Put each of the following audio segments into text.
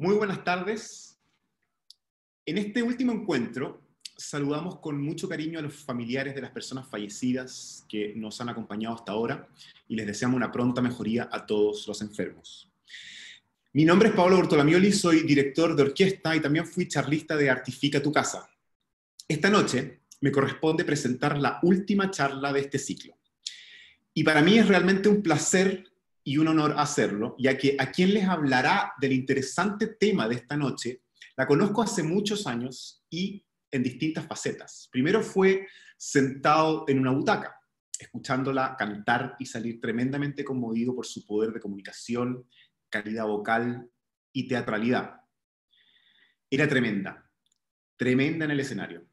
Muy buenas tardes. En este último encuentro saludamos con mucho cariño a los familiares de las personas fallecidas que nos han acompañado hasta ahora y les deseamos una pronta mejoría a todos los enfermos. Mi nombre es Pablo Bortolamioli, soy director de orquesta y también fui charlista de Artifica tu casa. Esta noche me corresponde presentar la última charla de este ciclo. Y para mí es realmente un placer y un honor hacerlo, ya que a quien les hablará del interesante tema de esta noche, la conozco hace muchos años y en distintas facetas. Primero fue sentado en una butaca, escuchándola cantar y salir tremendamente conmovido por su poder de comunicación, calidad vocal y teatralidad. Era tremenda, tremenda en el escenario.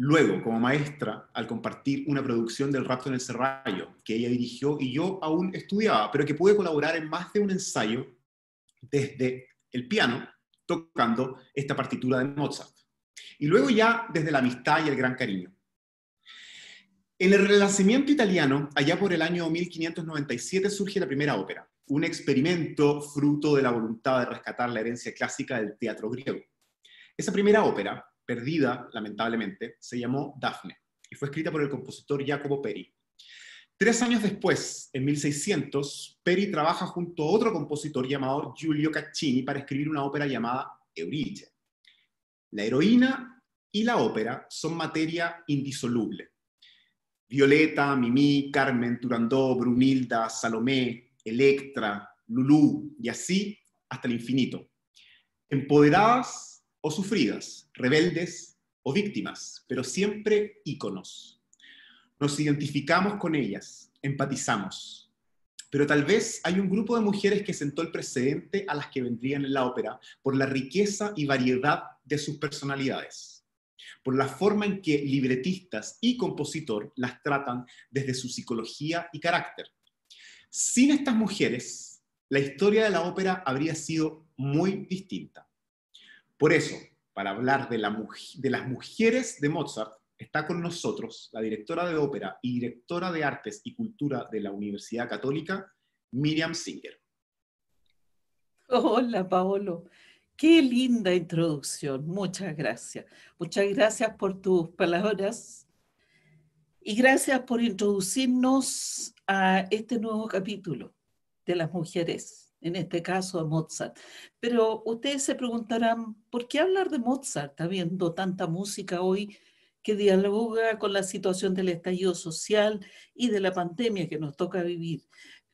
Luego, como maestra, al compartir una producción del Rapto en el Serrallo, que ella dirigió y yo aún estudiaba, pero que pude colaborar en más de un ensayo desde el piano, tocando esta partitura de Mozart. Y luego ya desde la amistad y el gran cariño. En el Renacimiento italiano, allá por el año 1597, surge la primera ópera, un experimento fruto de la voluntad de rescatar la herencia clásica del teatro griego. Esa primera ópera, perdida lamentablemente, se llamó Dafne y fue escrita por el compositor Jacopo Peri. Tres años después, en 1600, Peri trabaja junto a otro compositor llamado Giulio Caccini para escribir una ópera llamada Euridice. La heroína y la ópera son materia indisoluble. Violeta, Mimi, Carmen, Turandot, Brunilda, Salomé, Electra, Lulu, y así hasta el infinito. Empoderadas o sufridas, rebeldes o víctimas, pero siempre íconos. Nos identificamos con ellas, empatizamos, pero tal vez hay un grupo de mujeres que sentó el precedente a las que vendrían en la ópera por la riqueza y variedad de sus personalidades, por la forma en que libretistas y compositor las tratan desde su psicología y carácter. Sin estas mujeres, la historia de la ópera habría sido muy distinta. Por eso, para hablar de, las mujeres de Mozart, está con nosotros la directora de ópera y directora de artes y cultura de la Universidad Católica, Miriam Singer. Hola, Paolo. Qué linda introducción. Muchas gracias. Muchas gracias por tus palabras y gracias por introducirnos a este nuevo capítulo de las mujeres en este caso a Mozart. Pero ustedes se preguntarán, ¿por qué hablar de Mozart habiendo tanta música hoy que dialoga con la situación del estallido social y de la pandemia que nos toca vivir?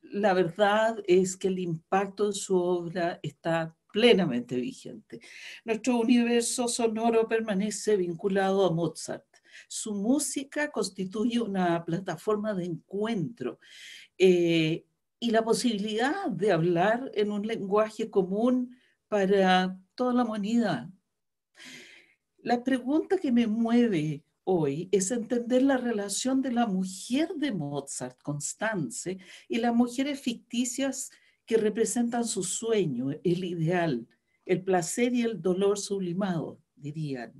La verdad es que el impacto de su obra está plenamente vigente. Nuestro universo sonoro permanece vinculado a Mozart. Su música constituye una plataforma de encuentro. Eh, y la posibilidad de hablar en un lenguaje común para toda la humanidad. La pregunta que me mueve hoy es entender la relación de la mujer de Mozart, Constanze, y las mujeres ficticias que representan su sueño, el ideal, el placer y el dolor sublimado, dirían.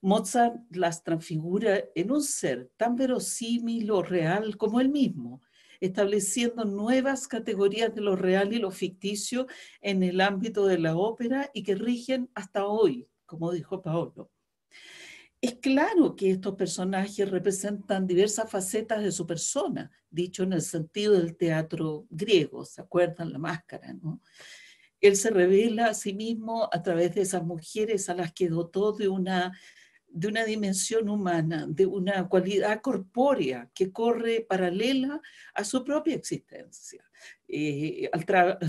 Mozart las transfigura en un ser tan verosímil o real como él mismo, estableciendo nuevas categorías de lo real y lo ficticio en el ámbito de la ópera y que rigen hasta hoy, como dijo Paolo. Es claro que estos personajes representan diversas facetas de su persona, dicho en el sentido del teatro griego, ¿se acuerdan la máscara? ¿no? Él se revela a sí mismo a través de esas mujeres a las que dotó de una de una dimensión humana, de una cualidad corpórea que corre paralela a su propia existencia. Eh, al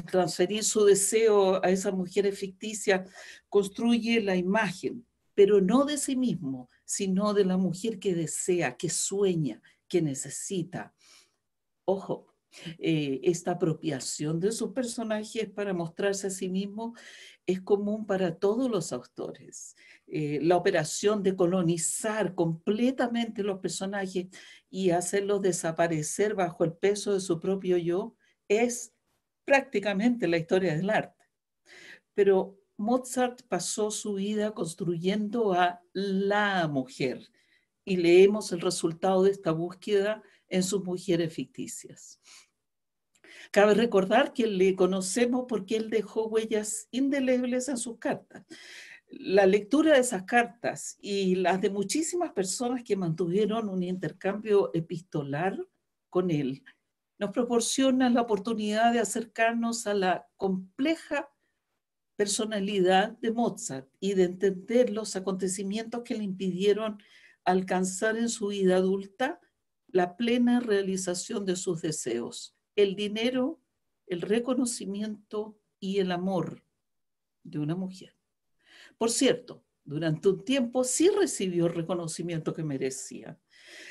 transferir su deseo a esa mujer ficticia, construye la imagen, pero no de sí mismo, sino de la mujer que desea, que sueña, que necesita. Ojo, eh, esta apropiación de su personaje es para mostrarse a sí mismo es común para todos los autores. Eh, la operación de colonizar completamente los personajes y hacerlos desaparecer bajo el peso de su propio yo es prácticamente la historia del arte. Pero Mozart pasó su vida construyendo a la mujer y leemos el resultado de esta búsqueda en sus mujeres ficticias. Cabe recordar que le conocemos porque él dejó huellas indelebles en sus cartas. La lectura de esas cartas y las de muchísimas personas que mantuvieron un intercambio epistolar con él nos proporciona la oportunidad de acercarnos a la compleja personalidad de Mozart y de entender los acontecimientos que le impidieron alcanzar en su vida adulta la plena realización de sus deseos el dinero, el reconocimiento y el amor de una mujer. Por cierto, durante un tiempo sí recibió el reconocimiento que merecía.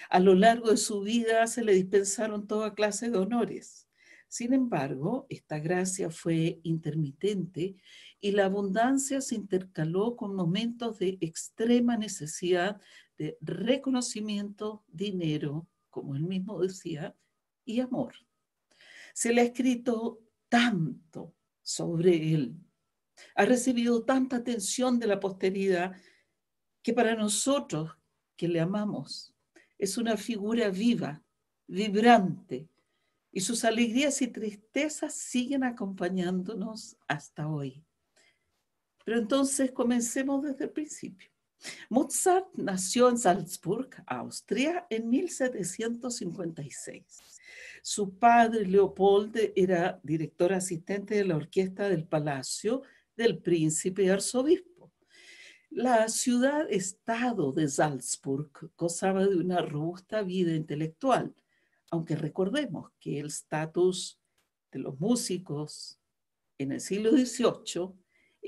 A lo largo de su vida se le dispensaron toda clase de honores. Sin embargo, esta gracia fue intermitente y la abundancia se intercaló con momentos de extrema necesidad de reconocimiento, dinero, como él mismo decía, y amor. Se le ha escrito tanto sobre él, ha recibido tanta atención de la posteridad que para nosotros que le amamos es una figura viva, vibrante, y sus alegrías y tristezas siguen acompañándonos hasta hoy. Pero entonces comencemos desde el principio. Mozart nació en Salzburg, Austria, en 1756. Su padre, Leopold, era director asistente de la orquesta del Palacio del Príncipe Arzobispo. La ciudad-estado de Salzburg gozaba de una robusta vida intelectual, aunque recordemos que el estatus de los músicos en el siglo XVIII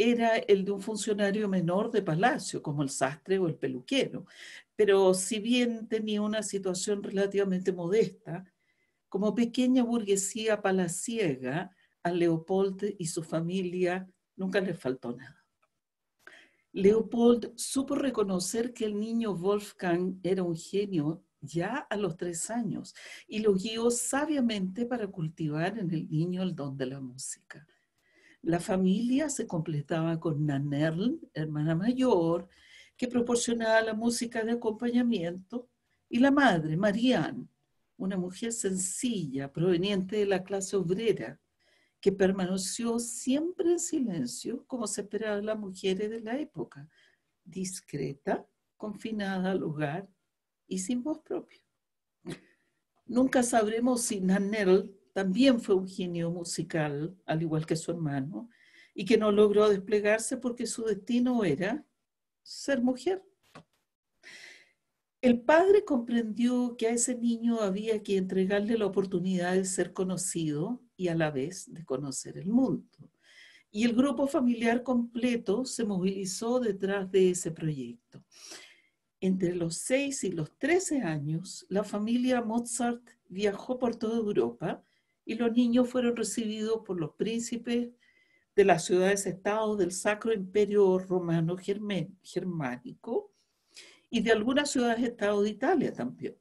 era el de un funcionario menor de palacio, como el sastre o el peluquero. Pero si bien tenía una situación relativamente modesta, como pequeña burguesía palaciega, a Leopold y su familia nunca les faltó nada. Leopold supo reconocer que el niño Wolfgang era un genio ya a los tres años y lo guió sabiamente para cultivar en el niño el don de la música. La familia se completaba con Nanerl, hermana mayor, que proporcionaba la música de acompañamiento, y la madre, Marianne, una mujer sencilla, proveniente de la clase obrera, que permaneció siempre en silencio, como se esperaba de las mujeres de la época, discreta, confinada al hogar y sin voz propia. Nunca sabremos si Nanerl, también fue un genio musical, al igual que su hermano, y que no logró desplegarse porque su destino era ser mujer. El padre comprendió que a ese niño había que entregarle la oportunidad de ser conocido y a la vez de conocer el mundo. Y el grupo familiar completo se movilizó detrás de ese proyecto. Entre los 6 y los 13 años, la familia Mozart viajó por toda Europa y los niños fueron recibidos por los príncipes de las ciudades estados del Sacro Imperio Romano Germánico y de algunas ciudades-estado de Italia también.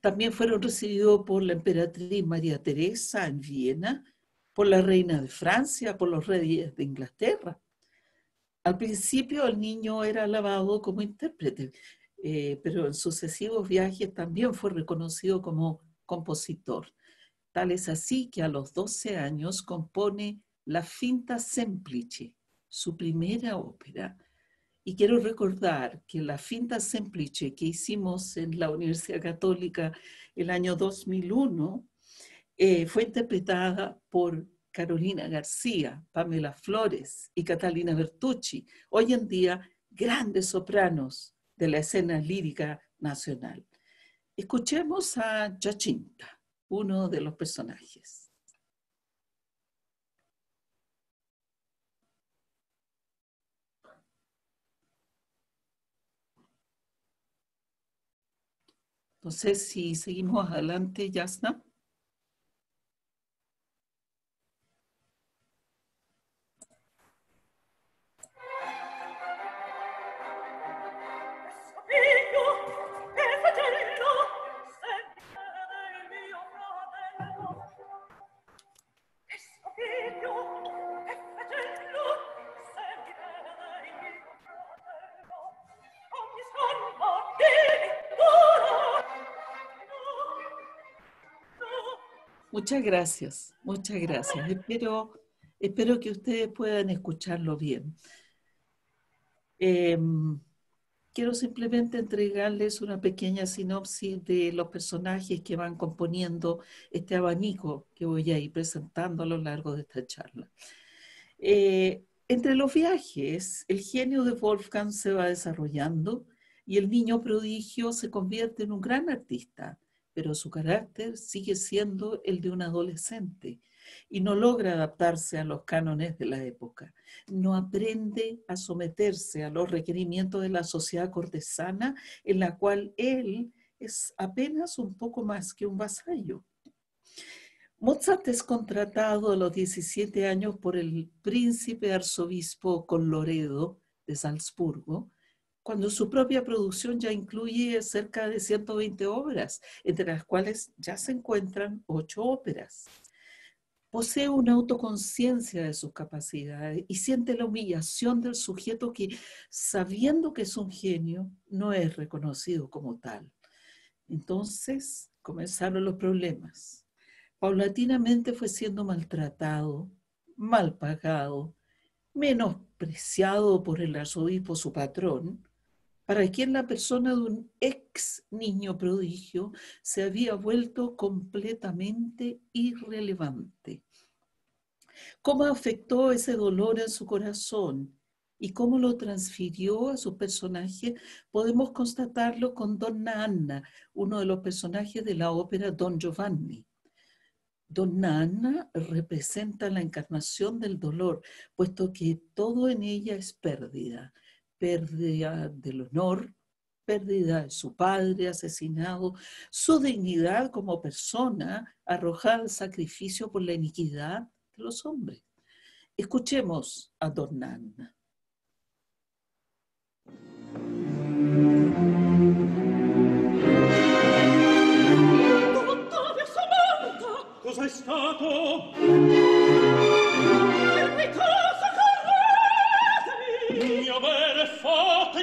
También fueron recibidos por la emperatriz María Teresa en Viena, por la reina de Francia, por los reyes de Inglaterra. Al principio el niño era alabado como intérprete, eh, pero en sucesivos viajes también fue reconocido como compositor. Tal es así que a los 12 años compone La Finta Semplice, su primera ópera. Y quiero recordar que La Finta Semplice que hicimos en la Universidad Católica el año 2001 eh, fue interpretada por Carolina García, Pamela Flores y Catalina Bertucci, hoy en día grandes sopranos de la escena lírica nacional. Escuchemos a Jacinta uno de los personajes. Entonces, si seguimos adelante, Yasna. Muchas gracias, muchas gracias. Espero, espero que ustedes puedan escucharlo bien. Em, quiero simplemente entregarles una pequeña sinopsis de los personajes que van componiendo este abanico que voy a ir presentando a lo largo de esta charla. Eh, entre los viajes, el genio de Wolfgang se va desarrollando y el niño prodigio se convierte en un gran artista pero su carácter sigue siendo el de un adolescente y no logra adaptarse a los cánones de la época. No aprende a someterse a los requerimientos de la sociedad cortesana en la cual él es apenas un poco más que un vasallo. Mozart es contratado a los 17 años por el príncipe arzobispo Loredo de Salzburgo cuando su propia producción ya incluye cerca de 120 obras, entre las cuales ya se encuentran ocho óperas. Posee una autoconciencia de sus capacidades y siente la humillación del sujeto que, sabiendo que es un genio, no es reconocido como tal. Entonces comenzaron los problemas. Paulatinamente fue siendo maltratado, mal pagado, menospreciado por el arzobispo, su patrón, para quien la persona de un ex niño prodigio se había vuelto completamente irrelevante. ¿Cómo afectó ese dolor en su corazón y cómo lo transfirió a su personaje? Podemos constatarlo con Donna Anna, uno de los personajes de la ópera Don Giovanni. Donna Anna representa la encarnación del dolor, puesto que todo en ella es pérdida pérdida del honor, pérdida de su padre asesinado, su dignidad como persona arrojada al sacrificio por la iniquidad de los hombres. Escuchemos a Dornanda.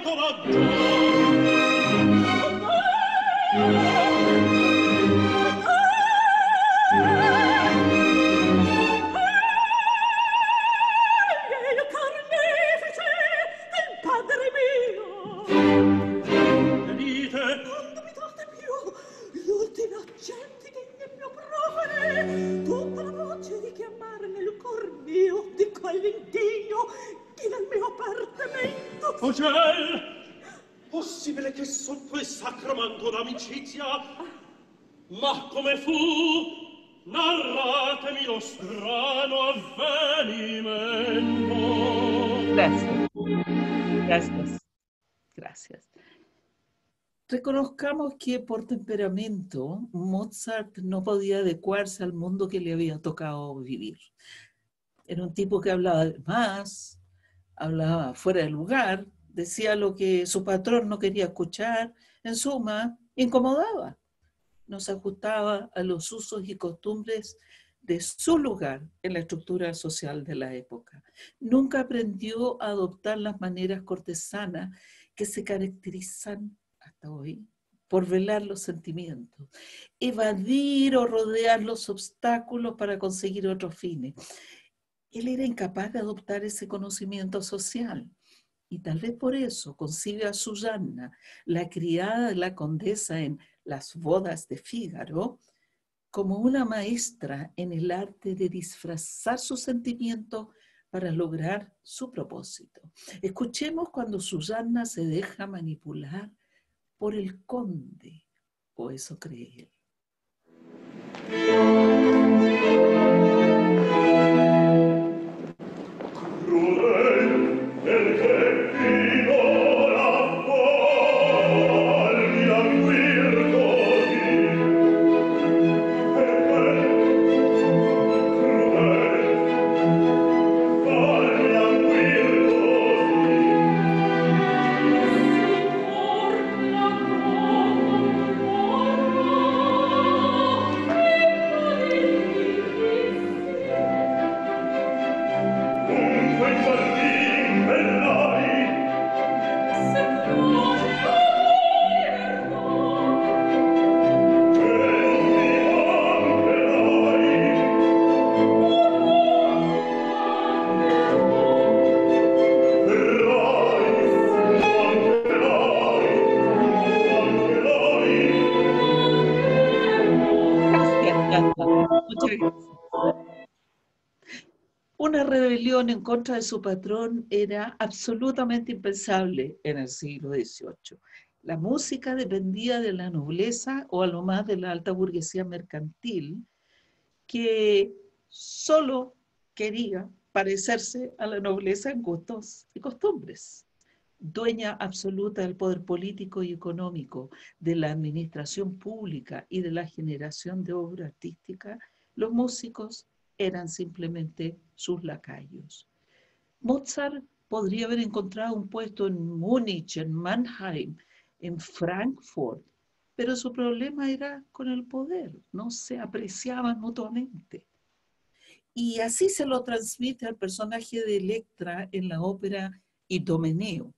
Oh, gracias gracias Reconozcamos que por temperamento Mozart no podía adecuarse al mundo que le había tocado vivir. Era un tipo que hablaba más, hablaba fuera de lugar, decía lo que su patrón no quería escuchar, en suma, incomodaba nos ajustaba a los usos y costumbres de su lugar en la estructura social de la época. Nunca aprendió a adoptar las maneras cortesanas que se caracterizan hasta hoy por velar los sentimientos, evadir o rodear los obstáculos para conseguir otros fines. Él era incapaz de adoptar ese conocimiento social y tal vez por eso concibe a Susanna, la criada de la condesa en las bodas de Fígaro, como una maestra en el arte de disfrazar su sentimiento para lograr su propósito. Escuchemos cuando Susana se deja manipular por el conde, o eso cree él. en contra de su patrón era absolutamente impensable en el siglo XVIII. La música dependía de la nobleza o a lo más de la alta burguesía mercantil, que solo quería parecerse a la nobleza en gustos y costumbres. Dueña absoluta del poder político y económico, de la administración pública y de la generación de obra artística, los músicos eran simplemente sus lacayos. Mozart podría haber encontrado un puesto en Múnich, en Mannheim, en Frankfurt, pero su problema era con el poder, no se apreciaban mutuamente. Y así se lo transmite al personaje de Electra en la ópera Idomeneo.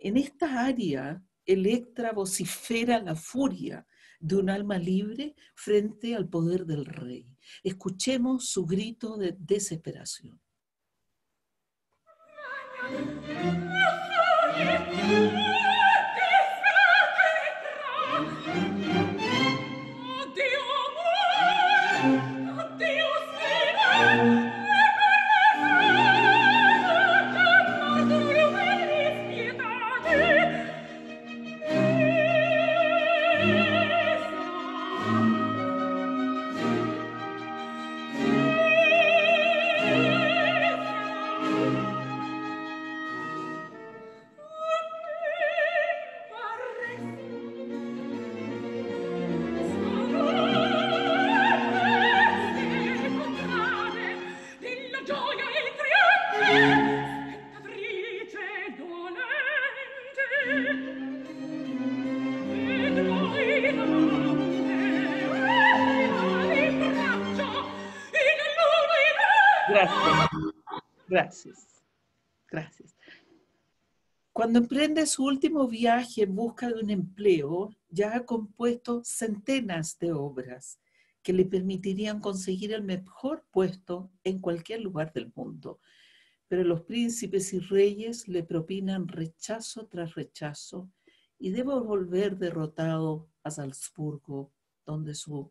En esta área, Electra vocifera la furia, de un alma libre frente al poder del rey. Escuchemos su grito de desesperación. Cuando emprende su último viaje en busca de un empleo, ya ha compuesto centenas de obras que le permitirían conseguir el mejor puesto en cualquier lugar del mundo. Pero los príncipes y reyes le propinan rechazo tras rechazo y debo volver derrotado a Salzburgo, donde su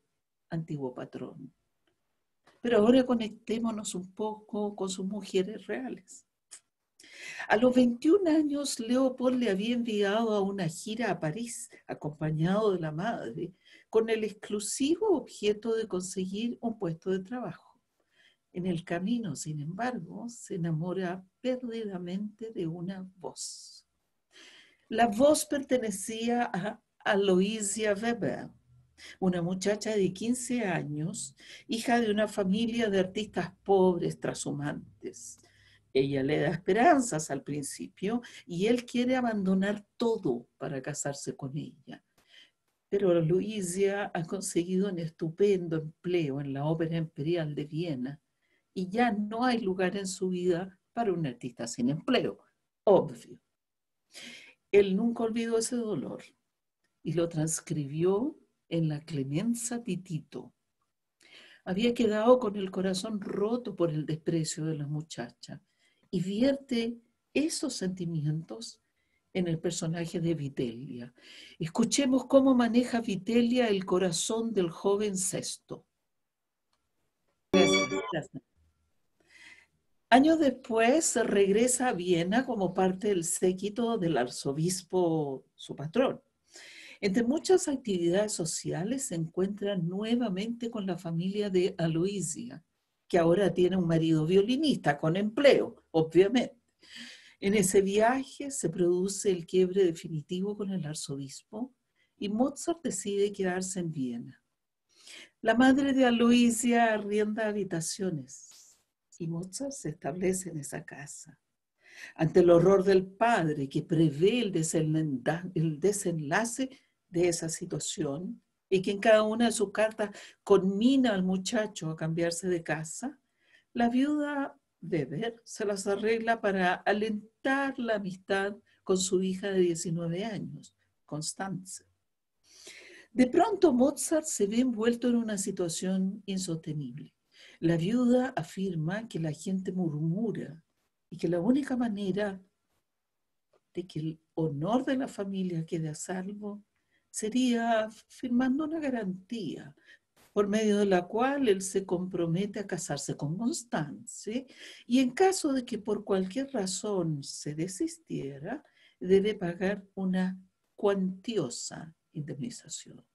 antiguo patrón. Pero ahora conectémonos un poco con sus mujeres reales. A los 21 años, Leopold le había enviado a una gira a París, acompañado de la madre, con el exclusivo objeto de conseguir un puesto de trabajo. En el camino, sin embargo, se enamora perdidamente de una voz. La voz pertenecía a Aloisia Weber, una muchacha de 15 años, hija de una familia de artistas pobres, trashumantes ella le da esperanzas al principio y él quiere abandonar todo para casarse con ella. Pero Luisa ha conseguido un estupendo empleo en la Ópera Imperial de Viena y ya no hay lugar en su vida para un artista sin empleo, obvio. Él nunca olvidó ese dolor y lo transcribió en la Clemenza Titito. Había quedado con el corazón roto por el desprecio de la muchacha y vierte esos sentimientos en el personaje de Vitelia. Escuchemos cómo maneja Vitelia el corazón del joven sexto. Años después regresa a Viena como parte del séquito del arzobispo, su patrón. Entre muchas actividades sociales se encuentra nuevamente con la familia de Aloisia, que ahora tiene un marido violinista con empleo, obviamente. En ese viaje se produce el quiebre definitivo con el arzobispo y Mozart decide quedarse en Viena. La madre de Aloysia arrienda habitaciones y Mozart se establece en esa casa. Ante el horror del padre que prevé el desenlace de esa situación, y que en cada una de sus cartas conmina al muchacho a cambiarse de casa, la viuda Weber se las arregla para alentar la amistad con su hija de 19 años, Constanza. De pronto Mozart se ve envuelto en una situación insostenible. La viuda afirma que la gente murmura y que la única manera de que el honor de la familia quede a salvo sería firmando una garantía por medio de la cual él se compromete a casarse con Constance y en caso de que por cualquier razón se desistiera, debe pagar una cuantiosa indemnización.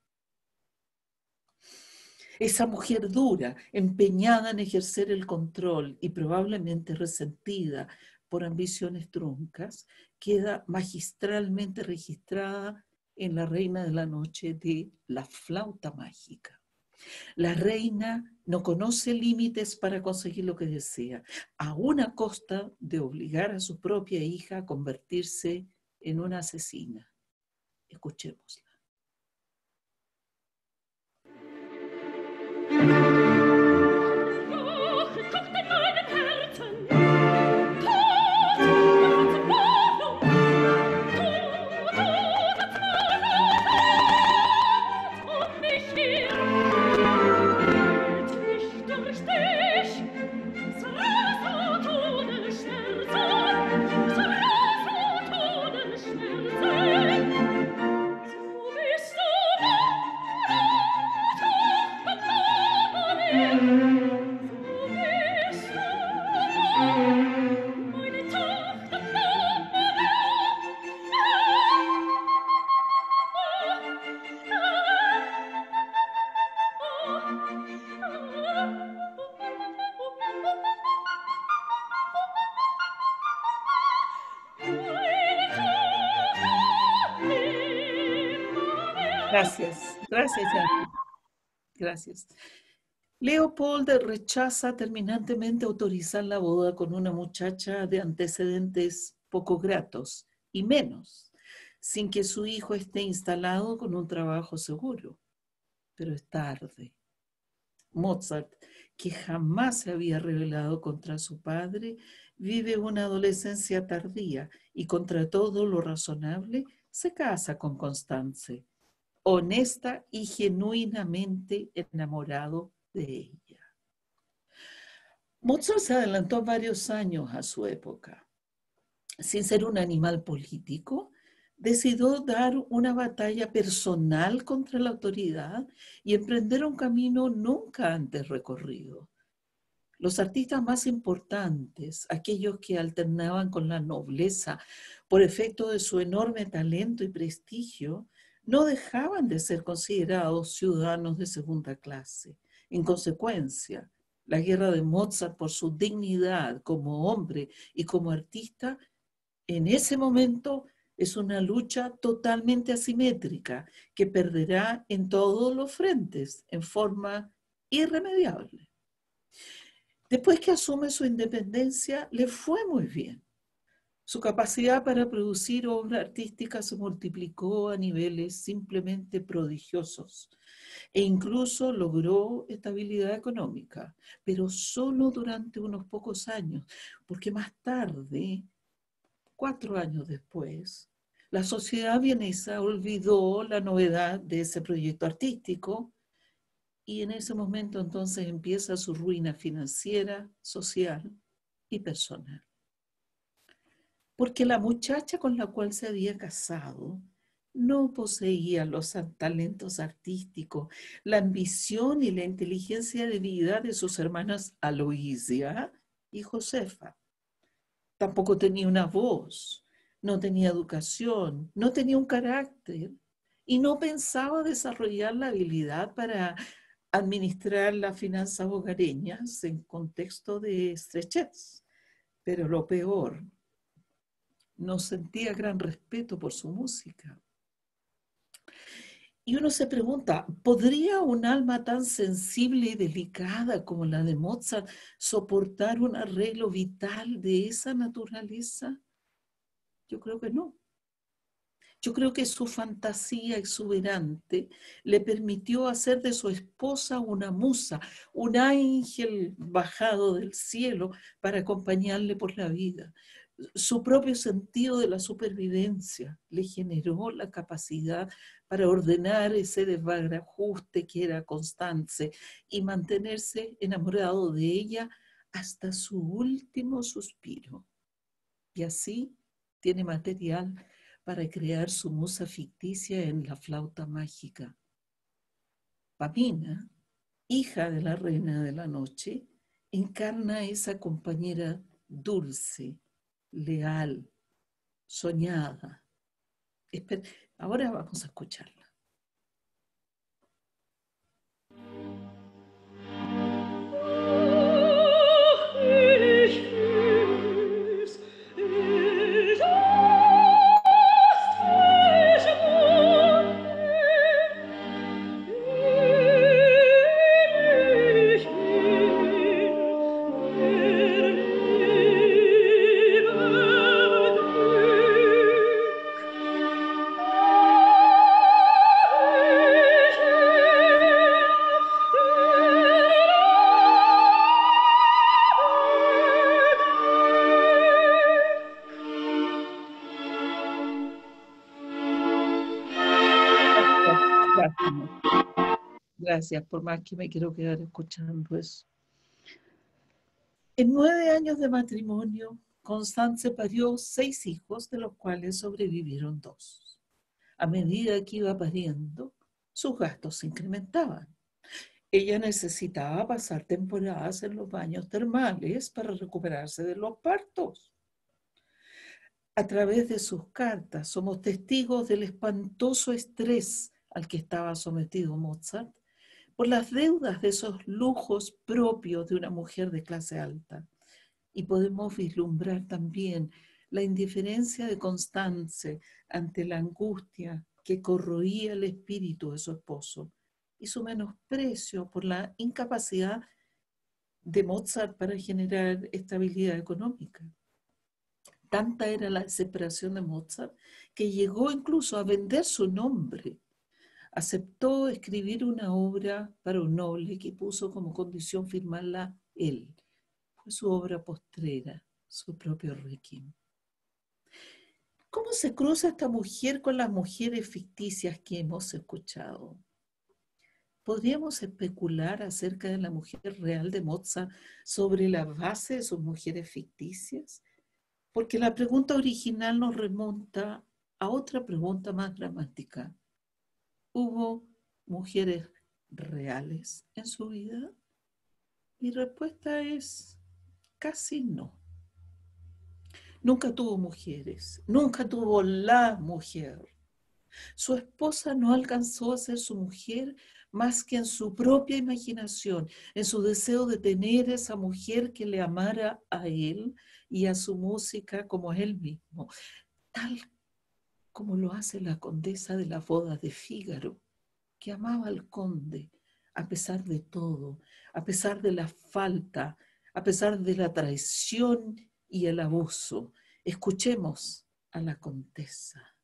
Esa mujer dura, empeñada en ejercer el control y probablemente resentida por ambiciones truncas, queda magistralmente registrada en La Reina de la Noche de la flauta mágica. La reina no conoce límites para conseguir lo que desea, a una costa de obligar a su propia hija a convertirse en una asesina. Escuchémosla. Gracias, gracias, Gracias. Leopold rechaza terminantemente autorizar la boda con una muchacha de antecedentes poco gratos y menos, sin que su hijo esté instalado con un trabajo seguro. Pero es tarde. Mozart, que jamás se había rebelado contra su padre, vive una adolescencia tardía y contra todo lo razonable se casa con Constance honesta y genuinamente enamorado de ella. Mozart se adelantó varios años a su época. Sin ser un animal político, decidió dar una batalla personal contra la autoridad y emprender un camino nunca antes recorrido. Los artistas más importantes, aquellos que alternaban con la nobleza por efecto de su enorme talento y prestigio, no dejaban de ser considerados ciudadanos de segunda clase. En consecuencia, la guerra de Mozart por su dignidad como hombre y como artista, en ese momento es una lucha totalmente asimétrica que perderá en todos los frentes en forma irremediable. Después que asume su independencia, le fue muy bien. Su capacidad para producir obra artística se multiplicó a niveles simplemente prodigiosos e incluso logró estabilidad económica, pero solo durante unos pocos años, porque más tarde, cuatro años después, la sociedad vienesa olvidó la novedad de ese proyecto artístico y en ese momento entonces empieza su ruina financiera, social y personal porque la muchacha con la cual se había casado no poseía los talentos artísticos, la ambición y la inteligencia de vida de sus hermanas Aloisia y Josefa. Tampoco tenía una voz, no tenía educación, no tenía un carácter y no pensaba desarrollar la habilidad para administrar las finanzas hogareñas en contexto de estrechez. Pero lo peor no sentía gran respeto por su música. Y uno se pregunta, ¿podría un alma tan sensible y delicada como la de Mozart soportar un arreglo vital de esa naturaleza? Yo creo que no. Yo creo que su fantasía exuberante le permitió hacer de su esposa una musa, un ángel bajado del cielo para acompañarle por la vida su propio sentido de la supervivencia le generó la capacidad para ordenar ese ajuste que era constante y mantenerse enamorado de ella hasta su último suspiro. Y así tiene material para crear su musa ficticia en la flauta mágica. Pamina, hija de la reina de la noche, encarna esa compañera dulce, leal, soñada. Ahora vamos a escucharla. gracias, por más que me quiero quedar escuchando eso. En nueve años de matrimonio, Constance parió seis hijos, de los cuales sobrevivieron dos. A medida que iba pariendo, sus gastos se incrementaban. Ella necesitaba pasar temporadas en los baños termales para recuperarse de los partos. A través de sus cartas somos testigos del espantoso estrés al que estaba sometido Mozart por las deudas de esos lujos propios de una mujer de clase alta. Y podemos vislumbrar también la indiferencia de Constance ante la angustia que corroía el espíritu de su esposo y su menosprecio por la incapacidad de Mozart para generar estabilidad económica. Tanta era la separación de Mozart que llegó incluso a vender su nombre aceptó escribir una obra para un noble que puso como condición firmarla él. Fue su obra postrera, su propio Requiem. ¿Cómo se cruza esta mujer con las mujeres ficticias que hemos escuchado? ¿Podríamos especular acerca de la mujer real de Mozart sobre la base de sus mujeres ficticias? Porque la pregunta original nos remonta a otra pregunta más dramática. ¿Hubo mujeres reales en su vida? Mi respuesta es casi no. Nunca tuvo mujeres, nunca tuvo la mujer. Su esposa no alcanzó a ser su mujer más que en su propia imaginación, en su deseo de tener esa mujer que le amara a él y a su música como él mismo, tal como lo hace la condesa de la boda de Fígaro, que amaba al conde a pesar de todo, a pesar de la falta, a pesar de la traición y el abuso. Escuchemos a la condesa.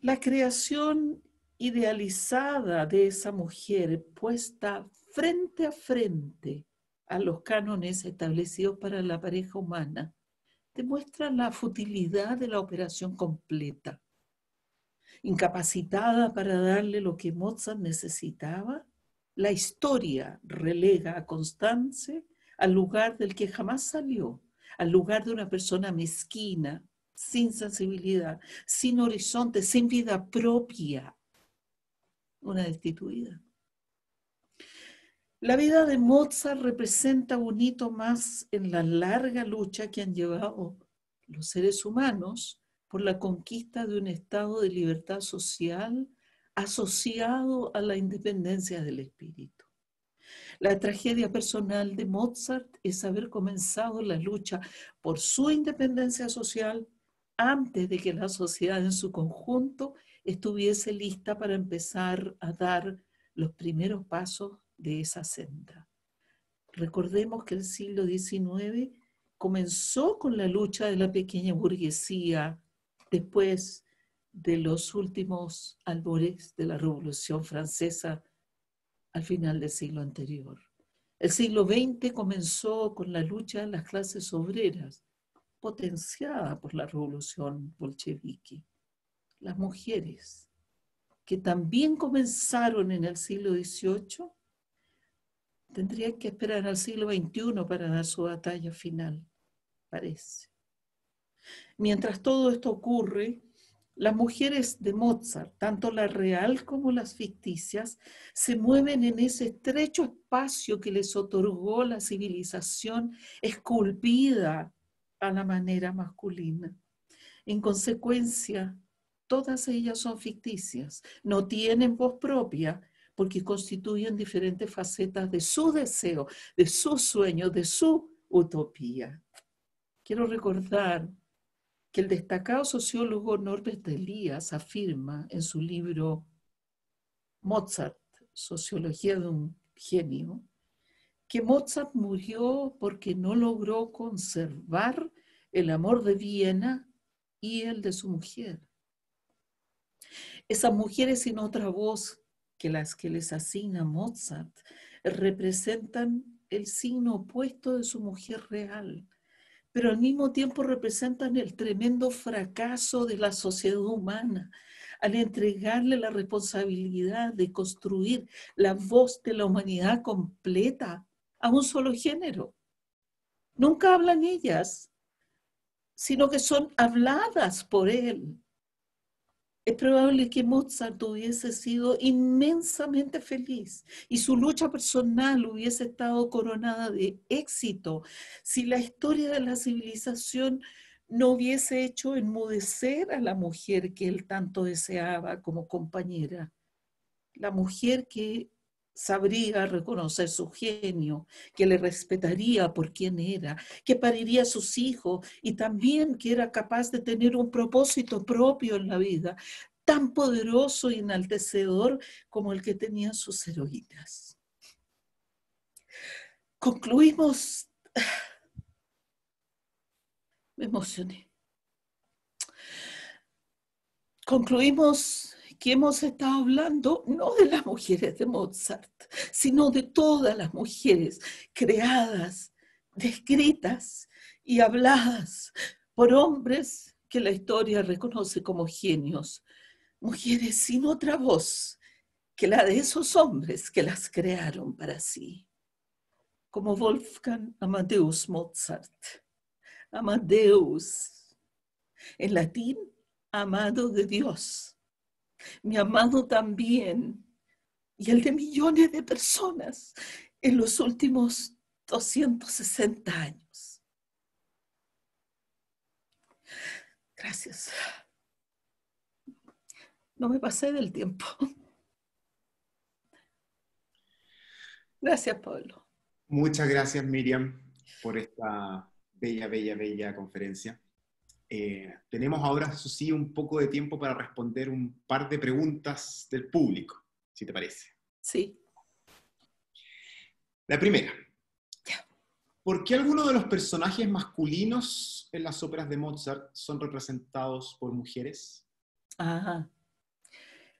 La creación idealizada de esa mujer puesta frente a frente a los cánones establecidos para la pareja humana demuestra la futilidad de la operación completa. Incapacitada para darle lo que Mozart necesitaba, la historia relega a Constance al lugar del que jamás salió, al lugar de una persona mezquina, sin sensibilidad, sin horizonte, sin vida propia, una destituida. La vida de Mozart representa un hito más en la larga lucha que han llevado los seres humanos por la conquista de un estado de libertad social asociado a la independencia del espíritu. La tragedia personal de Mozart es haber comenzado la lucha por su independencia social antes de que la sociedad en su conjunto estuviese lista para empezar a dar los primeros pasos de esa senda. Recordemos que el siglo XIX comenzó con la lucha de la pequeña burguesía después de los últimos albores de la Revolución Francesa al final del siglo anterior. El siglo XX comenzó con la lucha de las clases obreras, potenciada por la revolución bolchevique. Las mujeres, que también comenzaron en el siglo XVIII, tendrían que esperar al siglo XXI para dar su batalla final, parece. Mientras todo esto ocurre, las mujeres de Mozart, tanto la real como las ficticias, se mueven en ese estrecho espacio que les otorgó la civilización esculpida a la manera masculina. En consecuencia, todas ellas son ficticias, no tienen voz propia porque constituyen diferentes facetas de su deseo, de su sueño, de su utopía. Quiero recordar que el destacado sociólogo Norbert Elías afirma en su libro Mozart, Sociología de un Genio, que Mozart murió porque no logró conservar el amor de Viena y el de su mujer. Esas mujeres sin otra voz que las que les asigna Mozart representan el signo opuesto de su mujer real, pero al mismo tiempo representan el tremendo fracaso de la sociedad humana al entregarle la responsabilidad de construir la voz de la humanidad completa a un solo género. Nunca hablan ellas, sino que son habladas por él es probable que Mozart hubiese sido inmensamente feliz y su lucha personal hubiese estado coronada de éxito si la historia de la civilización no hubiese hecho enmudecer a la mujer que él tanto deseaba como compañera, la mujer que sabría reconocer su genio, que le respetaría por quien era, que pariría a sus hijos y también que era capaz de tener un propósito propio en la vida, tan poderoso y enaltecedor como el que tenían sus heroínas. Concluimos. Me emocioné. Concluimos que hemos estado hablando no de las mujeres de Mozart, sino de todas las mujeres creadas, descritas y habladas por hombres que la historia reconoce como genios, mujeres sin otra voz que la de esos hombres que las crearon para sí, como Wolfgang Amadeus Mozart. Amadeus, en latín, amado de Dios mi amado también, y el de millones de personas en los últimos 260 años. Gracias. No me pasé del tiempo. Gracias, Pablo. Muchas gracias, Miriam, por esta bella, bella, bella conferencia. Eh, tenemos ahora, eso sí, un poco de tiempo para responder un par de preguntas del público, si te parece. Sí. La primera. ¿Por qué algunos de los personajes masculinos en las óperas de Mozart son representados por mujeres? Ajá.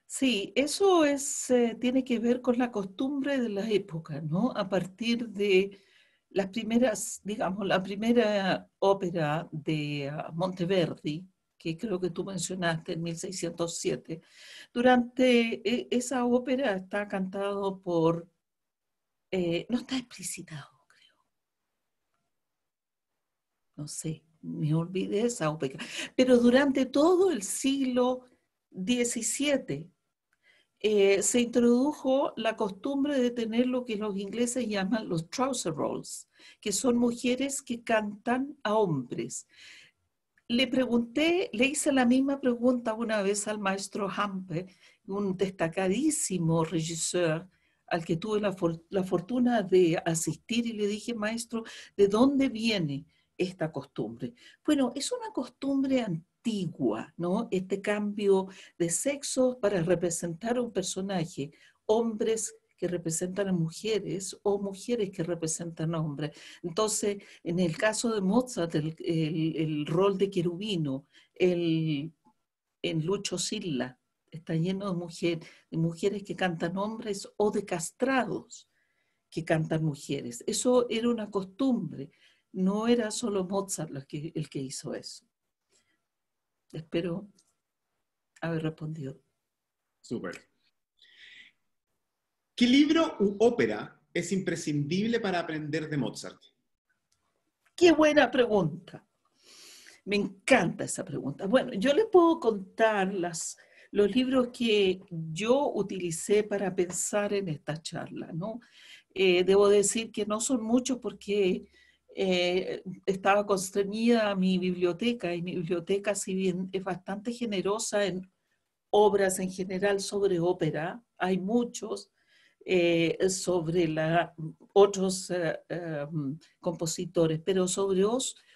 Sí, eso es, eh, tiene que ver con la costumbre de la época, ¿no? A partir de las primeras, digamos, la primera ópera de ah, Monteverdi, que creo que tú mencionaste en 1607, durante eh, esa ópera está cantado por, eh, no está explicitado, creo. No sé, me olvidé esa ópera. Pero durante todo el siglo XVII, eh, se introdujo la costumbre de tener lo que los ingleses llaman los trouser rolls, que son mujeres que cantan a hombres. Le pregunté, le hice la misma pregunta una vez al maestro Hampe, un destacadísimo regisseur al que tuve la, la fortuna de asistir y le dije, maestro, ¿de dónde viene esta costumbre? Bueno, es una costumbre antigua antigua, ¿no? Este cambio de sexo para representar un personaje, hombres que representan a mujeres o mujeres que representan a hombres. Entonces, en el caso de Mozart, el, rol de querubino, en Lucho Silla, está lleno de, de mujeres que cantan hombres o de castrados que cantan mujeres. Eso era una costumbre, no era solo Mozart el que hizo eso. Espero haber respondido. Súper. ¿Qué libro u ópera es imprescindible para aprender de Mozart? Qué buena pregunta. Me encanta esa pregunta. Bueno, yo le puedo contar los libros que yo utilicé para pensar en esta charla, ¿no? Eh, debo decir que no son muchos porque eh, estaba constreñida mi biblioteca y mi biblioteca, si bien es bastante generosa en obras en general sobre ópera, hay muchos, eh, sobre la, otros eh, compositores, pero sobre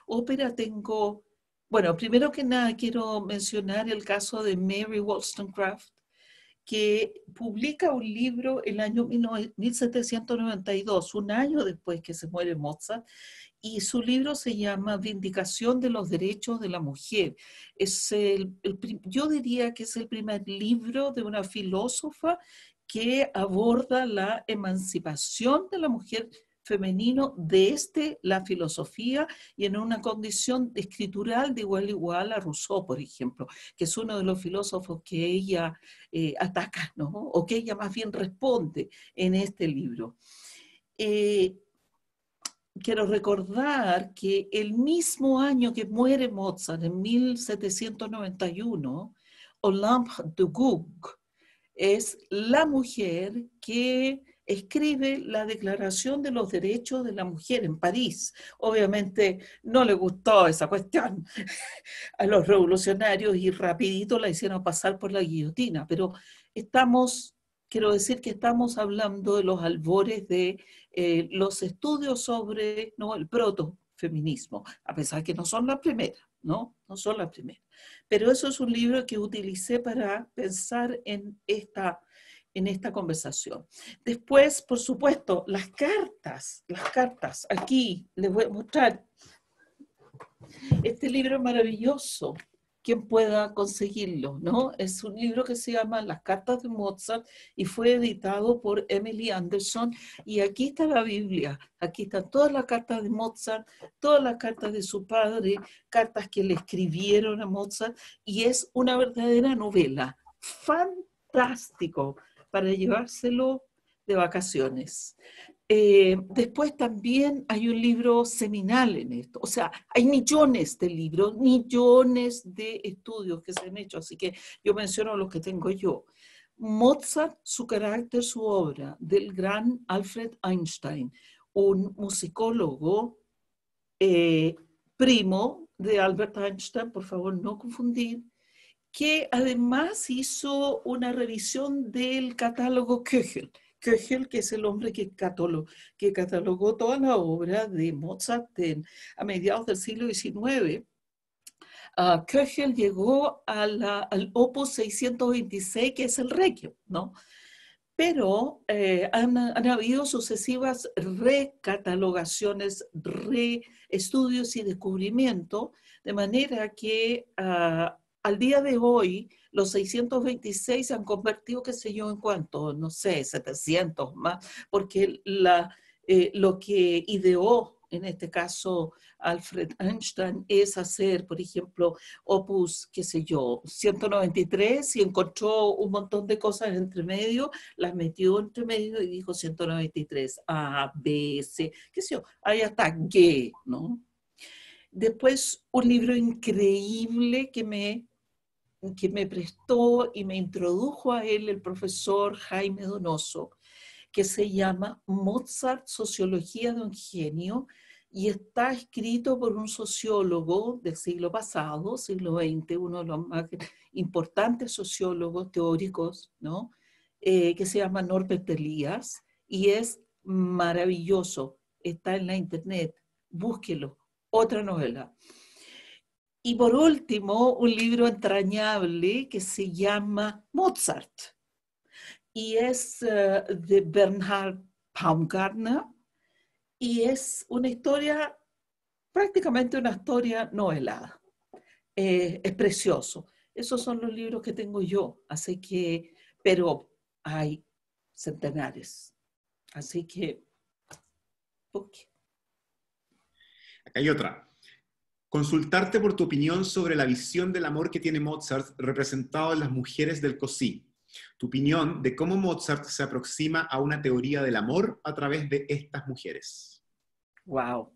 ópera tengo, bueno, primero que nada quiero mencionar el caso de Mary Wollstonecraft, que publica un libro el año 1792, un año después que se muere Mozart, y su libro se llama Vindicación de los Derechos de la Mujer. Es el, yo diría que es el primer libro de una filósofa que aborda la emancipación de la mujer femenino de este la filosofía y en una condición escritural de igual a igual a Rousseau, por ejemplo, que es uno de los filósofos que ella eh, ataca, ¿no? o que ella más bien responde en este libro. Eh, quiero recordar que el mismo año que muere Mozart, en 1791, Olympe de Gouges es la mujer que escribe la Declaración de los Derechos de la Mujer en París. Obviamente no le gustó esa cuestión a los revolucionarios y rapidito la hicieron pasar por la guillotina, pero estamos quiero decir que estamos hablando de los albores de eh, los estudios sobre ¿no? el protofeminismo, a pesar que no son la primera, ¿no? No son la primera. Pero eso es un libro que utilicé para pensar en esta en esta conversación. Después, por supuesto, las cartas, las cartas. Aquí les voy a mostrar este libro maravilloso, quien pueda conseguirlo, ¿no? Es un libro que se llama Las cartas de Mozart y fue editado por Emily Anderson y aquí está la Biblia, aquí están todas las cartas de Mozart, todas las cartas de su padre, cartas que le escribieron a Mozart y es una verdadera novela, fantástico, para llevárselo de vacaciones. Eh, después también hay un libro seminal en esto, o sea, hay millones de libros, millones de estudios que se han hecho, así que yo menciono los que tengo yo. Mozart, su carácter, su obra, del gran Alfred Einstein, un musicólogo eh, primo de Albert Einstein, por favor no confundir, que además hizo una revisión del catálogo Köchel. Köchel, que es el hombre que, catalogó, que catalogó toda la obra de Mozart a mediados del siglo XIX, ah, Köchel llegó al opus 626, que es el Requiem, ¿no? Pero eh, han, habido sucesivas recatalogaciones, reestudios y descubrimiento, de manera que ah, al día de hoy, los 626 se han convertido, qué sé yo, en cuánto, no sé, 700 más, porque eh, lo que ideó, en este caso, Alfred Einstein, es hacer, por ejemplo, opus, qué sé yo, 193 y encontró un montón de cosas entre medio, las metió entre medio y dijo 193, A, B, C, qué sé yo, ahí está, G, ¿no? Después, un libro increíble que me que me prestó y me introdujo a él el profesor Jaime Donoso, que se llama Mozart, Sociología de un Genio, y está escrito por un sociólogo del siglo pasado, siglo XX, uno de los más importantes sociólogos teóricos, ¿no? Eh, que se llama Norbert Elias, y es maravilloso, está en la internet, búsquelo, otra novela. Y por último, un libro entrañable que se llama Mozart y es eh, de Bernhard Baumgartner y es una historia, prácticamente una historia novelada. Eh, es precioso. Esos son los libros que tengo yo, así que, pero hay centenares. Así que, ok. Acá hay otra. Consultarte por tu opinión sobre la visión del amor que tiene Mozart representado en las mujeres del Cosí. Tu opinión de cómo Mozart se aproxima a una teoría del amor a través de estas mujeres. Wow.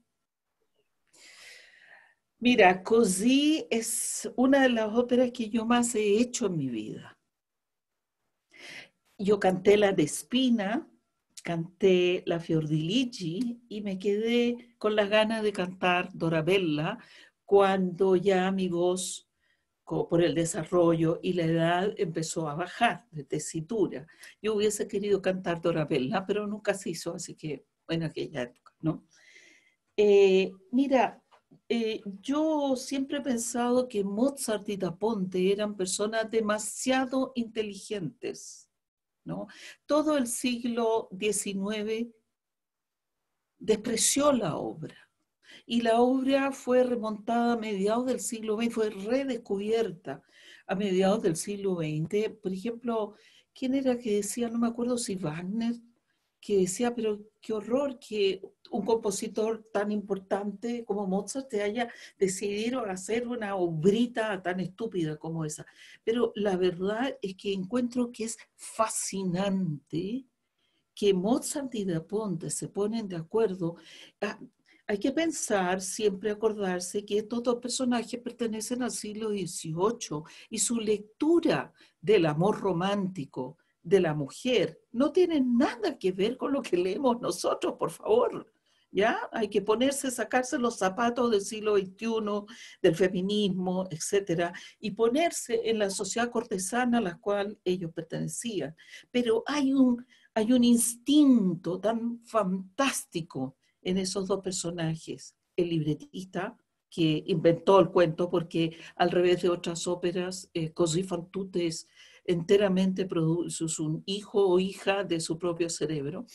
Mira, Cosí es una de las óperas que yo más he hecho en mi vida. Yo canté la de Espina, canté la Fiordiligi y me quedé con las ganas de cantar Dorabella cuando ya mi voz por el desarrollo y la edad empezó a bajar de tesitura. Yo hubiese querido cantar Dorabella, pero nunca se hizo, así que en aquella época, ¿no? Eh, mira, eh, yo siempre he pensado que Mozart y Daponte eran personas demasiado inteligentes, ¿no? Todo el siglo XIX despreció la obra y la obra fue remontada a mediados del siglo XX, fue redescubierta a mediados del siglo XX. Por ejemplo, ¿quién era que decía, no me acuerdo si Wagner, que decía, pero qué horror que un compositor tan importante como Mozart te haya decidido hacer una obrita tan estúpida como esa. Pero la verdad es que encuentro que es fascinante que Mozart y Da se ponen de acuerdo hay que pensar, siempre acordarse que estos dos personajes pertenecen al siglo XVIII y su lectura del amor romántico de la mujer no tiene nada que ver con lo que leemos nosotros, por favor. ¿Ya? Hay que ponerse, sacarse los zapatos del siglo XXI, del feminismo, etcétera, y ponerse en la sociedad cortesana a la cual ellos pertenecían. Pero hay un, hay un instinto tan fantástico en esos dos personajes, el libretista, que inventó el cuento, porque al revés de otras óperas, eh, Così fan tutte es enteramente es un hijo o hija de su propio cerebro.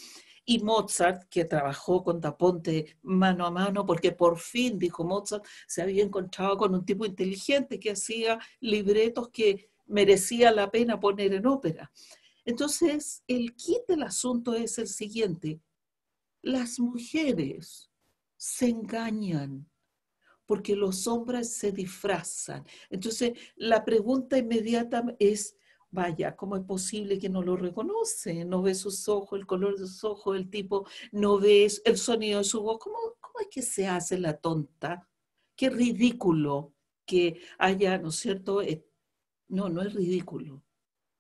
Y Mozart, que trabajó con Taponte mano a mano, porque por fin, dijo Mozart, se había encontrado con un tipo inteligente que hacía libretos que merecía la pena poner en ópera. Entonces, el kit del asunto es el siguiente, las mujeres se engañan porque los hombres se disfrazan. Entonces, la pregunta inmediata es, vaya, ¿cómo es posible que no lo reconoce? No ve sus ojos, el color de sus ojos, el tipo, no ve el sonido de su voz. ¿Cómo, es que se hace la tonta? Qué ridículo que haya, ¿no es cierto? Eh, no, no es ridículo.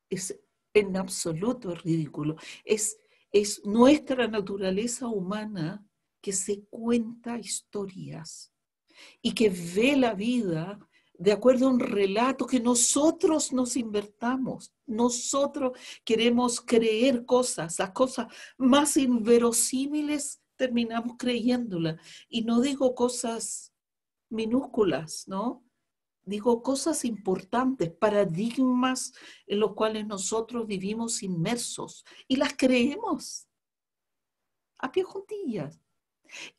Es en absoluto es ridículo. Es es nuestra naturaleza humana que se cuenta historias y que ve la vida de acuerdo a un relato que nosotros nos invertamos. Nosotros queremos creer cosas, las cosas más inverosímiles terminamos creyéndolas. Y no digo cosas minúsculas, ¿no? digo, cosas importantes, paradigmas en los cuales nosotros vivimos inmersos y las creemos a pie juntillas.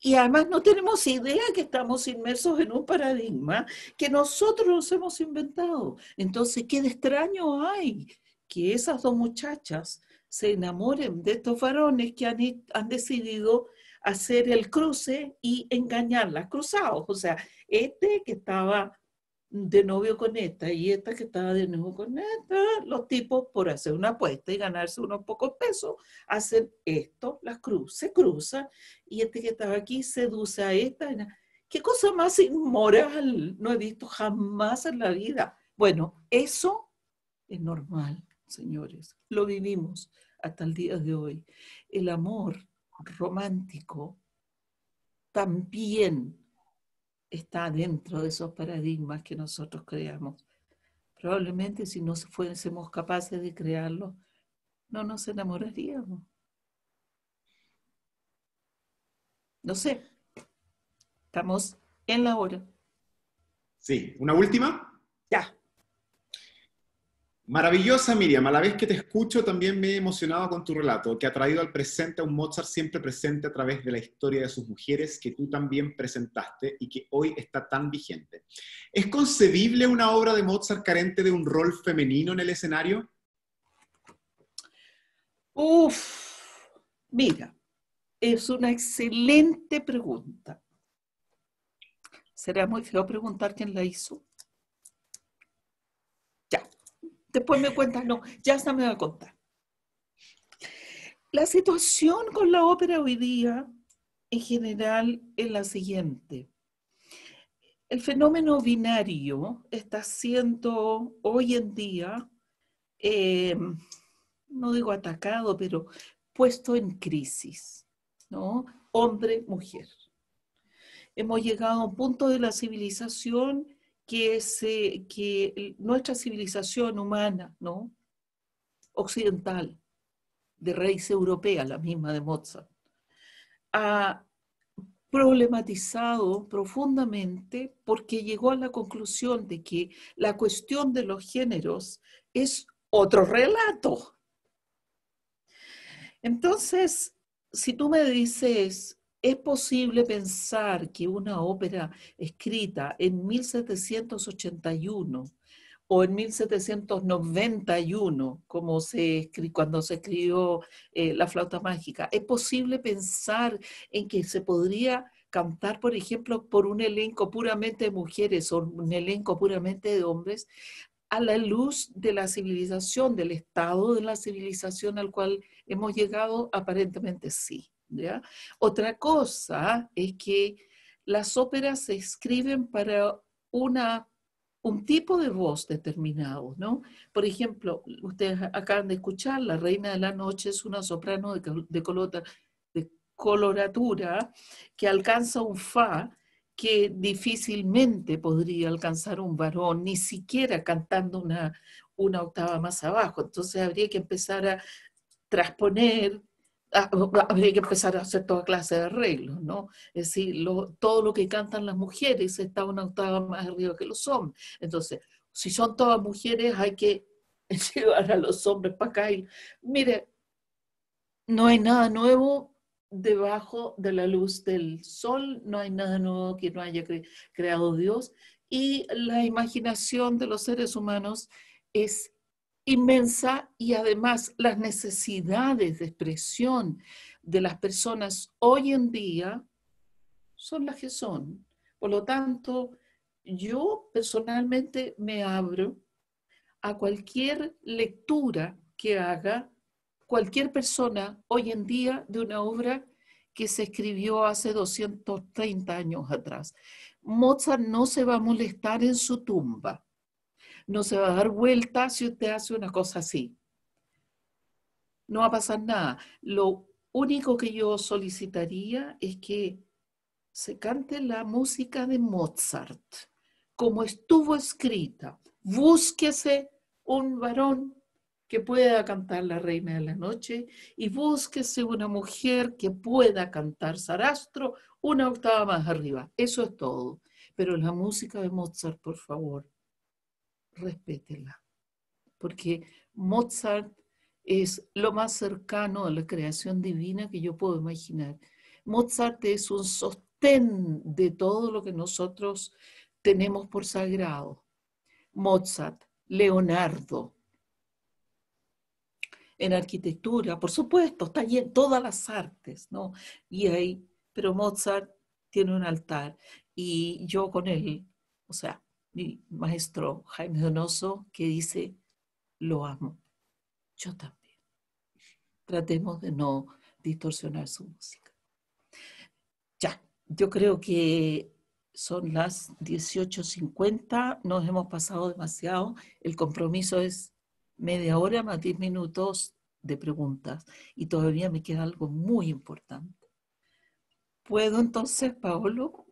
Y además no tenemos idea que estamos inmersos en un paradigma que nosotros nos hemos inventado. Entonces, ¿qué de extraño hay que esas dos muchachas se enamoren de estos varones que han, han decidido hacer el cruce y engañarlas cruzados? O sea, este que estaba de novio con esta y esta que estaba de nuevo con esta, los tipos por hacer una apuesta y ganarse unos pocos pesos, hacen esto, las cruz, se cruzan y este que estaba aquí seduce a esta. ¿Qué cosa más inmoral no he visto jamás en la vida? Bueno, eso es normal, señores, lo vivimos hasta el día de hoy. El amor romántico también está dentro de esos paradigmas que nosotros creamos. Probablemente si no fuésemos capaces de crearlo, no nos enamoraríamos. No sé, estamos en la hora. Sí, ¿una última? Ya. Maravillosa Miriam, a la vez que te escucho también me he emocionado con tu relato, que ha traído al presente a un Mozart siempre presente a través de la historia de sus mujeres que tú también presentaste y que hoy está tan vigente. ¿Es concebible una obra de Mozart carente de un rol femenino en el escenario? Uf, mira, es una excelente pregunta. Será muy feo preguntar quién la hizo. después me cuentas, no, ya se me va a contar. La situación con la ópera hoy día, en general, es la siguiente. El fenómeno binario está siendo hoy en día, eh, no digo atacado, pero puesto en crisis, Hombre, mujer. Hemos llegado a un punto de la civilización que, eh, nuestra civilización humana, ¿no? occidental, de raíz europea, la misma de Mozart, ha problematizado profundamente porque llegó a la conclusión de que la cuestión de los géneros es otro relato. Entonces, si tú me dices, ¿Es posible pensar que una ópera escrita en 1781 o en 1791, como se cuando se escribió eh, La flauta mágica, ¿es posible pensar en que se podría cantar, por ejemplo, por un elenco puramente de mujeres o un elenco puramente de hombres, a la luz de la civilización, del estado de la civilización al cual hemos llegado, aparentemente sí. Otra cosa es que las óperas se escriben para una, un tipo de voz determinado, Por ejemplo, ustedes acaban de escuchar, La Reina de la Noche es una soprano de, coloratura que alcanza un fa que difícilmente podría alcanzar un varón, ni siquiera cantando una, una octava más abajo. Entonces habría que empezar a transponer habría que empezar a hacer toda clase de arreglos, ¿no? Es decir, todo lo que cantan las mujeres está una octava más arriba que los hombres. Entonces, si son todas mujeres, hay que llevar a los hombres para acá. mire, no hay nada nuevo debajo de la luz del sol, no hay nada nuevo que no haya creado Dios. Y la imaginación de los seres humanos es inmensa y además las necesidades de expresión de las personas hoy en día son las que son. Por lo tanto, yo personalmente me abro a cualquier lectura que haga cualquier persona hoy en día de una obra que se escribió hace 230 años atrás. Mozart no se va a molestar en su tumba no se va a dar vuelta si usted hace una cosa así. No va a pasar nada. Lo único que yo solicitaría es que se cante la música de Mozart, como estuvo escrita. Búsquese un varón que pueda cantar La Reina de la Noche y búsquese una mujer que pueda cantar Sarastro una octava más arriba. Eso es todo. Pero la música de Mozart, por favor respétela. Porque Mozart es lo más cercano a la creación divina que yo puedo imaginar. Mozart es un sostén de todo lo que nosotros tenemos por sagrado. Mozart, Leonardo. En arquitectura, por supuesto, está allí en todas las artes, ¿no? Y ahí, pero Mozart tiene un altar y yo con él, o sea, mi maestro Jaime Donoso, que dice, lo amo, yo también. Tratemos de no distorsionar su música. Ya, yo creo que son las 18.50, nos hemos pasado demasiado, el compromiso es media hora más 10 minutos de preguntas y todavía me queda algo muy importante. ¿Puedo entonces, Paolo?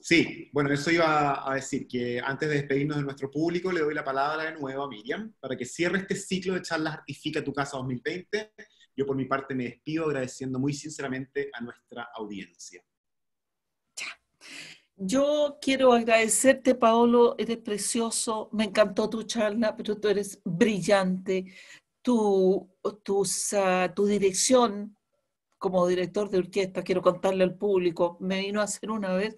Sí, bueno, eso iba a decir que antes de despedirnos de nuestro público, le doy la palabra de nuevo a Miriam para que cierre este ciclo de charlas Artifica tu Casa 2020. Yo por mi parte me despido agradeciendo muy sinceramente a nuestra audiencia. Yo quiero agradecerte, Paolo, eres precioso, me encantó tu charla, pero tú eres brillante, tu, ah, tu dirección como director de orquesta, quiero contarle al público, me vino a hacer una vez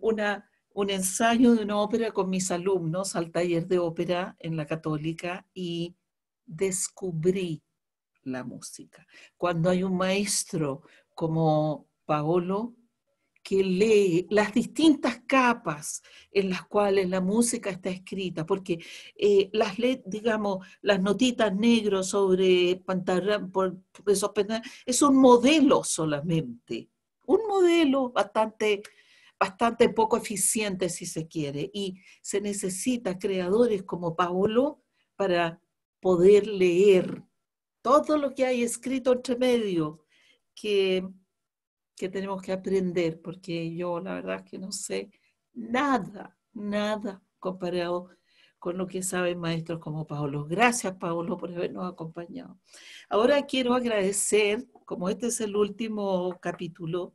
una, un ensayo de una ópera con mis alumnos al taller de ópera en la católica y descubrí la música. Cuando hay un maestro como Paolo que lee las distintas capas en las cuales la música está escrita, porque eh, las digamos, las notitas negras sobre pantalón, por, es un modelo solamente, un modelo bastante bastante poco eficiente si se quiere, y se necesita creadores como Paolo para poder leer todo lo que hay escrito entre medio, que que tenemos que aprender, porque yo la verdad que no sé nada, nada comparado con lo que saben maestros como Paolo. Gracias, Paolo, por habernos acompañado. Ahora quiero agradecer, como este es el último capítulo,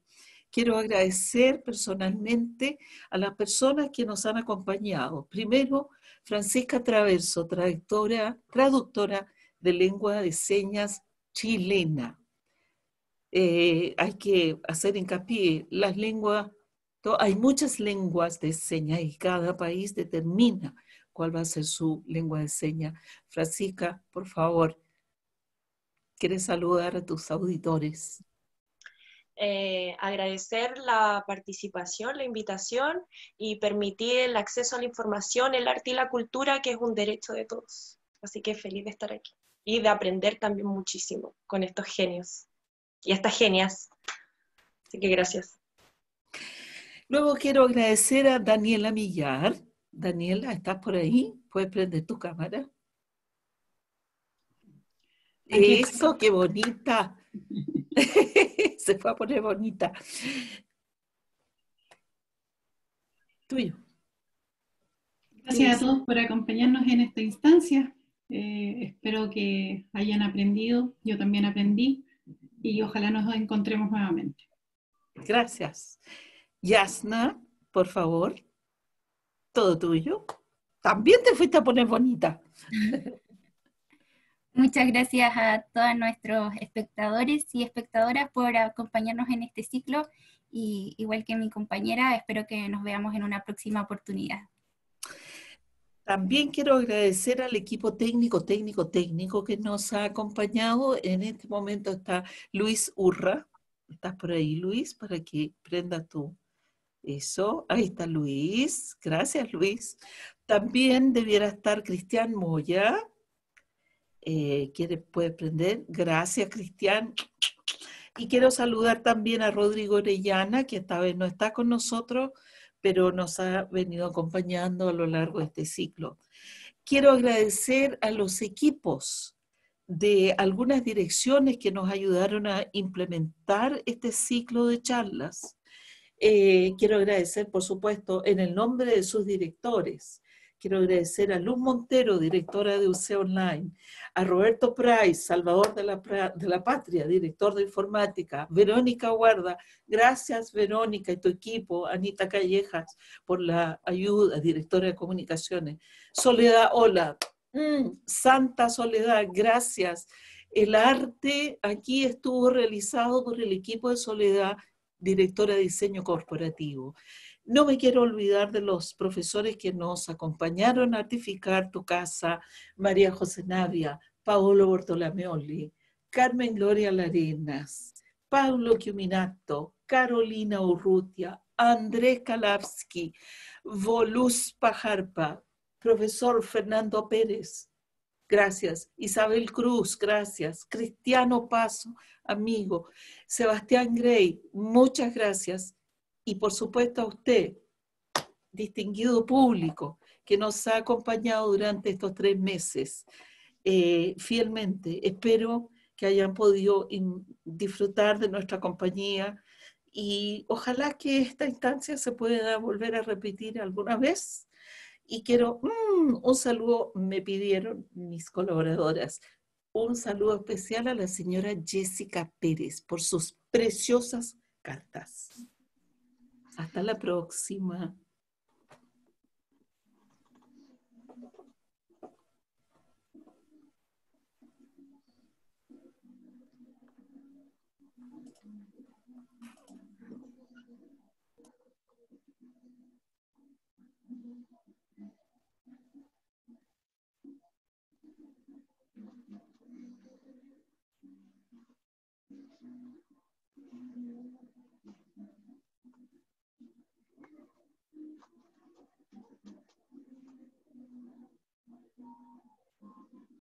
quiero agradecer personalmente a las personas que nos han acompañado. Primero, Francisca Traverso, traductora, traductora de lengua de señas chilena. Eh, hay que hacer hincapié, las lenguas, hay muchas lenguas de señas y cada país determina cuál va a ser su lengua de señas. Francisca, por favor, ¿quieres saludar a tus auditores? Eh, agradecer la participación, la invitación y permitir el acceso a la información, el arte y la cultura, que es un derecho de todos. Así que feliz de estar aquí y de aprender también muchísimo con estos genios y hasta estas genias. Así que gracias. Luego quiero agradecer a Daniela Millar. Daniela, ¿estás por ahí? ¿Puedes prender tu cámara? Eso, qué bonita. Se fue a poner bonita. Tuyo. Gracias a todos por acompañarnos en esta instancia. Eh, espero que hayan aprendido. Yo también aprendí y ojalá nos encontremos nuevamente. Gracias. Yasna, por favor, todo tuyo. También te fuiste a poner bonita. Muchas gracias a todos nuestros espectadores y espectadoras por acompañarnos en este ciclo y igual que mi compañera, espero que nos veamos en una próxima oportunidad. También quiero agradecer al equipo técnico, técnico, técnico que nos ha acompañado. En este momento está Luis Urra. ¿Estás por ahí, Luis? Para que prenda tú. Eso, ahí está Luis. Gracias, Luis. También debiera estar Cristian Moya. Eh, ¿Quiere, puede prender? Gracias, Cristian. Y quiero saludar también a Rodrigo Orellana, que esta vez no está con nosotros, pero nos ha venido acompañando a lo largo de este ciclo. Quiero agradecer a los equipos de algunas direcciones que nos ayudaron a implementar este ciclo de charlas. Eh, quiero agradecer, por supuesto, en el nombre de sus directores, Quiero agradecer a Luz Montero, directora de UC Online, a Roberto Price, Salvador de la, de la Patria, director de informática, Verónica Guarda, gracias Verónica y tu equipo, Anita Callejas, por la ayuda, directora de comunicaciones, Soledad Hola, mm, Santa Soledad, gracias. El arte aquí estuvo realizado por el equipo de Soledad, directora de diseño corporativo. No me quiero olvidar de los profesores que nos acompañaron a artificar tu casa, María José Navia, Paolo Bortolameoli, Carmen Gloria Larenas, Pablo Chiuminato, Carolina Urrutia, Andrés Kalavsky, Volus Pajarpa, profesor Fernando Pérez, gracias. Isabel Cruz, gracias. Cristiano Paso, amigo. Sebastián Grey, muchas gracias y por supuesto a usted, distinguido público, que nos ha acompañado durante estos tres meses eh, fielmente. Espero que hayan podido disfrutar de nuestra compañía y ojalá que esta instancia se pueda volver a repetir alguna vez. Y quiero mm, un saludo, me pidieron mis colaboradoras, un saludo especial a la señora Jessica Pérez por sus preciosas cartas. Hasta la próxima.